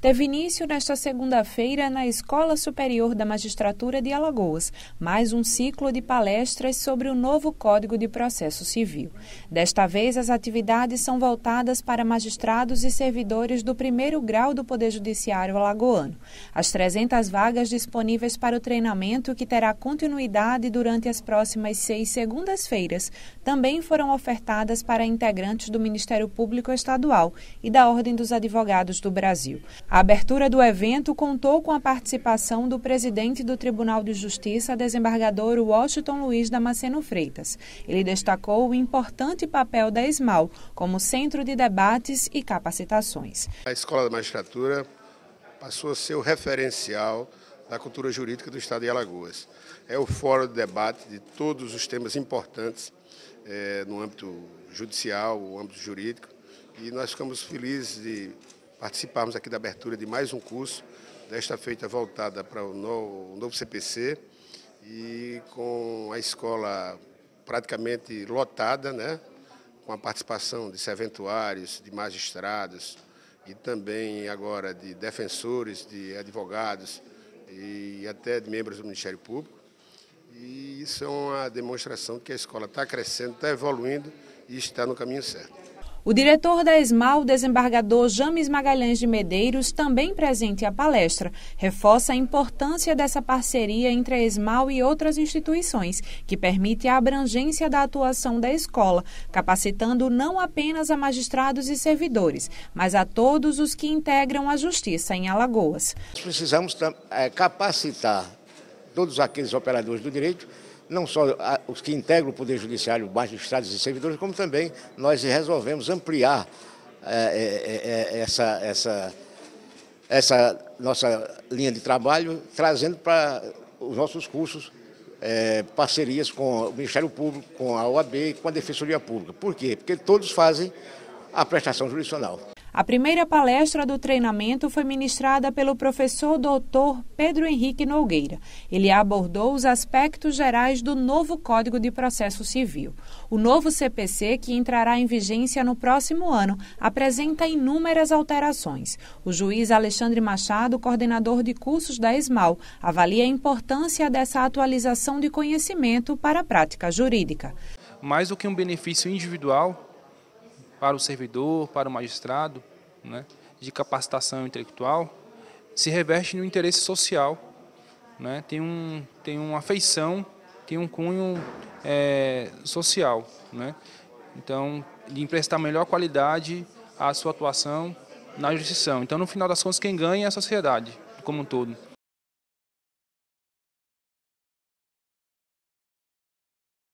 teve início nesta segunda-feira na Escola Superior da Magistratura de Alagoas, mais um ciclo de palestras sobre o novo Código de Processo Civil. Desta vez, as atividades são voltadas para magistrados e servidores do primeiro grau do Poder Judiciário alagoano. As 300 vagas disponíveis para o treinamento, que terá continuidade durante as próximas seis segundas-feiras, também foram ofertadas para integrantes do Ministério Público Estadual e da Ordem dos Advogados do Brasil. A abertura do evento contou com a participação do presidente do Tribunal de Justiça, desembargador Washington Luiz Damasceno Freitas. Ele destacou o importante papel da ESMAL como centro de debates e capacitações. A Escola da Magistratura passou a ser o referencial da cultura jurídica do Estado de Alagoas. É o fórum de debate de todos os temas importantes é, no âmbito judicial, no âmbito jurídico, e nós ficamos felizes de participarmos aqui da abertura de mais um curso, desta feita voltada para o novo, o novo CPC e com a escola praticamente lotada, né? com a participação de serventuários, de magistrados e também agora de defensores, de advogados e até de membros do Ministério Público. E isso é uma demonstração que a escola está crescendo, está evoluindo e está no caminho certo. O diretor da ESMAL, desembargador James Magalhães de Medeiros, também presente à palestra, reforça a importância dessa parceria entre a ESMAL e outras instituições, que permite a abrangência da atuação da escola, capacitando não apenas a magistrados e servidores, mas a todos os que integram a justiça em Alagoas. Precisamos eh, capacitar todos aqueles operadores do direito não só os que integram o Poder Judiciário, magistrados e servidores, como também nós resolvemos ampliar é, é, é, essa, essa, essa nossa linha de trabalho, trazendo para os nossos cursos parcerias com o Ministério Público, com a OAB e com a Defensoria Pública. Por quê? Porque todos fazem a prestação jurisdicional. A primeira palestra do treinamento foi ministrada pelo professor doutor Pedro Henrique Nogueira. Ele abordou os aspectos gerais do novo Código de Processo Civil. O novo CPC, que entrará em vigência no próximo ano, apresenta inúmeras alterações. O juiz Alexandre Machado, coordenador de cursos da ESMAL, avalia a importância dessa atualização de conhecimento para a prática jurídica. Mais do que um benefício individual, para o servidor, para o magistrado, né, de capacitação intelectual, se reveste no interesse social. Né, tem, um, tem uma afeição, tem um cunho é, social. Né, então, de emprestar melhor qualidade à sua atuação na jurisdição. Então, no final das contas, quem ganha é a sociedade como um todo.